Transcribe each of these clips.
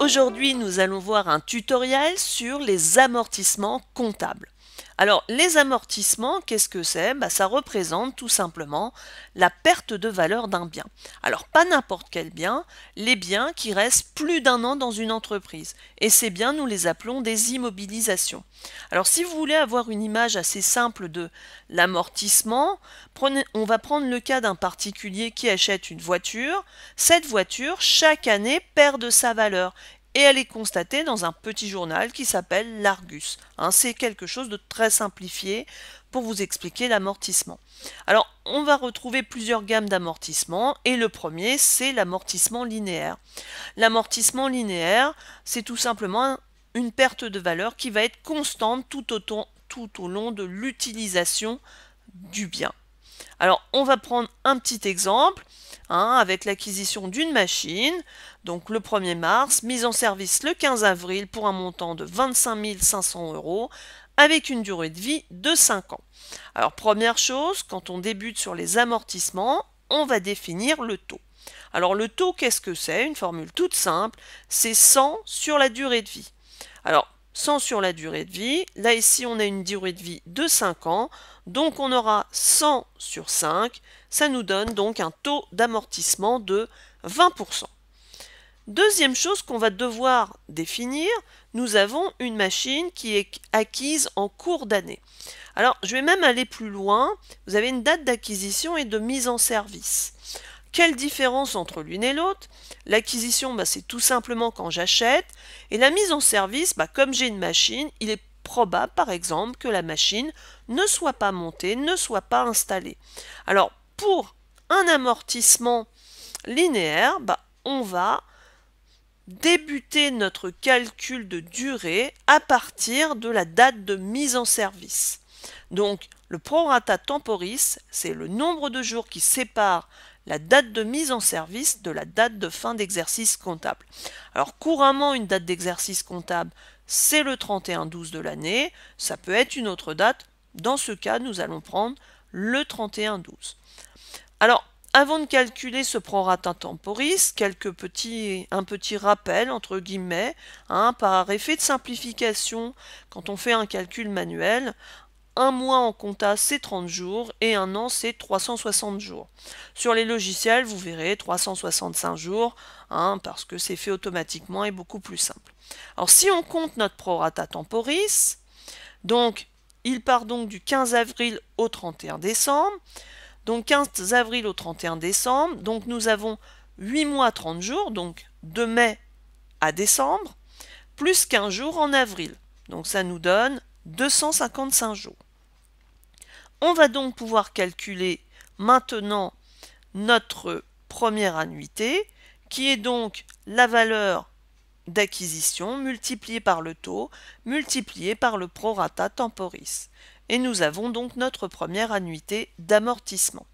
aujourd'hui nous allons voir un tutoriel sur les amortissements comptables. Alors, les amortissements, qu'est-ce que c'est bah, Ça représente tout simplement la perte de valeur d'un bien. Alors, pas n'importe quel bien, les biens qui restent plus d'un an dans une entreprise. Et ces biens, nous les appelons des immobilisations. Alors, si vous voulez avoir une image assez simple de l'amortissement, on va prendre le cas d'un particulier qui achète une voiture. Cette voiture, chaque année, perd de sa valeur et elle est constatée dans un petit journal qui s'appelle l'Argus. Hein, c'est quelque chose de très simplifié pour vous expliquer l'amortissement. Alors, on va retrouver plusieurs gammes d'amortissement et le premier, c'est l'amortissement linéaire. L'amortissement linéaire, c'est tout simplement une perte de valeur qui va être constante tout au long de l'utilisation du bien. Alors, on va prendre un petit exemple. Hein, avec l'acquisition d'une machine, donc le 1er mars, mise en service le 15 avril pour un montant de 25 500 euros, avec une durée de vie de 5 ans. Alors première chose, quand on débute sur les amortissements, on va définir le taux. Alors le taux, qu'est-ce que c'est Une formule toute simple, c'est 100 sur la durée de vie. Alors 100 sur la durée de vie. Là, ici, on a une durée de vie de 5 ans. Donc, on aura 100 sur 5. Ça nous donne donc un taux d'amortissement de 20%. Deuxième chose qu'on va devoir définir, nous avons une machine qui est acquise en cours d'année. Alors, je vais même aller plus loin. Vous avez une date d'acquisition et de mise en service. Quelle différence entre l'une et l'autre L'acquisition, bah, c'est tout simplement quand j'achète. Et la mise en service, bah, comme j'ai une machine, il est probable, par exemple, que la machine ne soit pas montée, ne soit pas installée. Alors, pour un amortissement linéaire, bah, on va débuter notre calcul de durée à partir de la date de mise en service. Donc, le prorata temporis, c'est le nombre de jours qui séparent la date de mise en service de la date de fin d'exercice comptable. Alors couramment, une date d'exercice comptable, c'est le 31-12 de l'année, ça peut être une autre date, dans ce cas, nous allons prendre le 31-12. Alors, avant de calculer ce prorata temporis, quelques petits, un petit rappel, entre guillemets, hein, par effet de simplification, quand on fait un calcul manuel, un mois en compta, c'est 30 jours, et un an, c'est 360 jours. Sur les logiciels, vous verrez 365 jours, hein, parce que c'est fait automatiquement et beaucoup plus simple. Alors, si on compte notre prorata temporis, donc, il part donc du 15 avril au 31 décembre. Donc, 15 avril au 31 décembre, donc nous avons 8 mois 30 jours, donc de mai à décembre, plus 15 jours en avril. Donc, ça nous donne 255 jours. On va donc pouvoir calculer maintenant notre première annuité, qui est donc la valeur d'acquisition multipliée par le taux, multipliée par le prorata temporis. Et nous avons donc notre première annuité d'amortissement.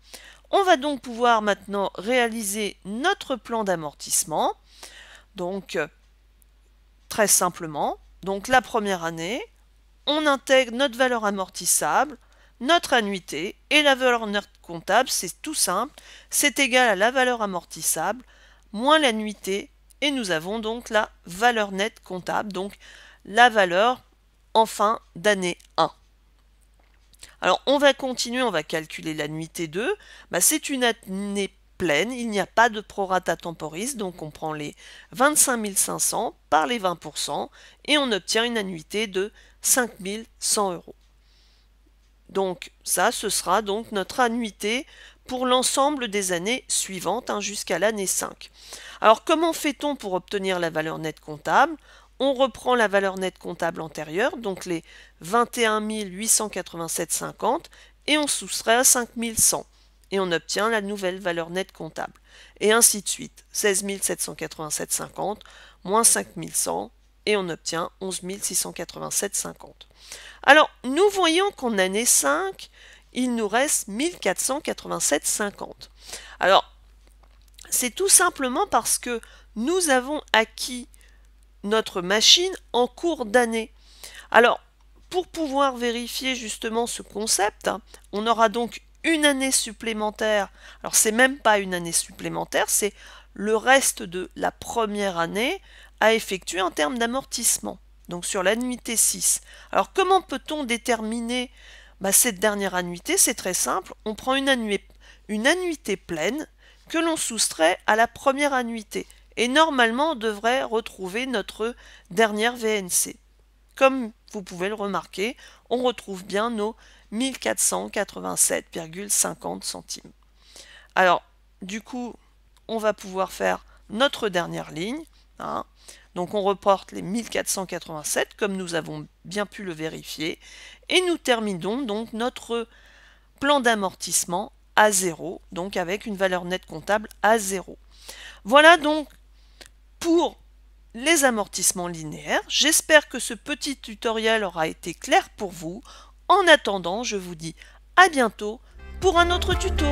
On va donc pouvoir maintenant réaliser notre plan d'amortissement. Donc, très simplement, donc la première année, on intègre notre valeur amortissable, notre annuité et la valeur nette comptable, c'est tout simple, c'est égal à la valeur amortissable moins l'annuité et nous avons donc la valeur nette comptable, donc la valeur en fin d'année 1. Alors on va continuer, on va calculer l'annuité 2. Bah, c'est une année pleine, il n'y a pas de prorata temporis, donc on prend les 25 500 par les 20% et on obtient une annuité de 5 100 euros. Donc ça, ce sera donc notre annuité pour l'ensemble des années suivantes hein, jusqu'à l'année 5. Alors comment fait-on pour obtenir la valeur nette comptable On reprend la valeur nette comptable antérieure, donc les 21 887,50, et on soustrait à 5100 et on obtient la nouvelle valeur nette comptable. Et ainsi de suite, 16 787,50, moins 5100, et on obtient 11 687,50. Alors, nous voyons qu'en année 5, il nous reste 1487,50. Alors, c'est tout simplement parce que nous avons acquis notre machine en cours d'année. Alors, pour pouvoir vérifier justement ce concept, on aura donc une année supplémentaire. Alors, c'est même pas une année supplémentaire, c'est le reste de la première année à effectuer en termes d'amortissement, donc sur l'annuité 6. Alors comment peut-on déterminer bah, cette dernière annuité C'est très simple, on prend une, une annuité pleine que l'on soustrait à la première annuité, et normalement on devrait retrouver notre dernière VNC. Comme vous pouvez le remarquer, on retrouve bien nos 1487,50 centimes. Alors, du coup, on va pouvoir faire notre dernière ligne. Hein. Donc on reporte les 1487 comme nous avons bien pu le vérifier et nous terminons donc notre plan d'amortissement à 0, donc avec une valeur nette comptable à 0. Voilà donc pour les amortissements linéaires. J'espère que ce petit tutoriel aura été clair pour vous. En attendant, je vous dis à bientôt pour un autre tuto.